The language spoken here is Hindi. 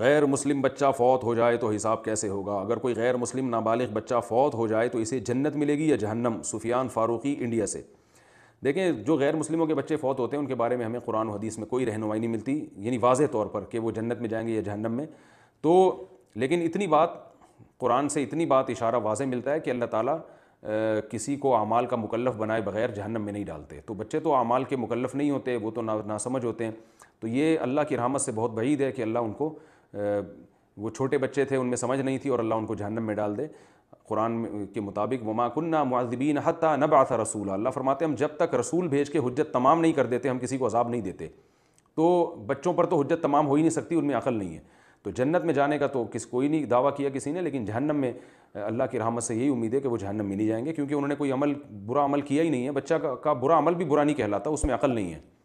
गैर मुस्लिम बच्चा फ़ौत हो जाए तो हिसाब कैसे होगा अगर कोई गैर मुस्लिम नाबालिग बच्चा फ़ौत हो जाए तो इसे जन्नत मिलेगी या जहन्नम सुफियान फ़ारूकी इंडिया से देखें जो गैर मुस्लिमों के बच्चे फ़ौत होते हैं उनके बारे में हमें कुरान हदीस में कोई रहनुमाई नहीं मिलती यानी वाज तौर पर कि वो जन्नत में जाएंगे या जहन्नम में तो लेकिन इतनी बात कुरान से इतनी बात इशारा वाज मिलता है कि अल्लाह ताला किसी को अमाल का मुकलफ बनाए बगैर जहन्नम में नहीं डालते तो बच्चे तो अमाल के मुकलफ नहीं होते वो तो ना समझ होते हैं तो ये अल्लाह की रहमत से बहुत बहीद है कि अल्लाह उनको वो छोटे बच्चे थे उनमें समझ नहीं थी और अल्लाह उनको जहन्नम में डाल दे कुरान के मुताबिक वमाकुन्ना मुआजबीन हती नबाथ रसूल अल्लाह फरमाते हम जब तक रसूल भेज के हजत तमाम नहीं कर देते हम किसी को अजाब नहीं देते तो बच्चों पर तो हजत तमाम हो ही नहीं सकती उनमें अकल नहीं है तो जन्नत में जाने का तो किस कोई नहीं दावा किया किसी ने लेकिन जहन्नम में अल्लाह की रहमत से यही उम्मीद है कि वो जहन्नम में नहीं जाएंगे क्योंकि उन्होंने कोई अमल बुरा अमल किया ही नहीं है बच्चा का, का बुरा अमल भी बुरा नहीं कहलाता उसमें अकल नहीं है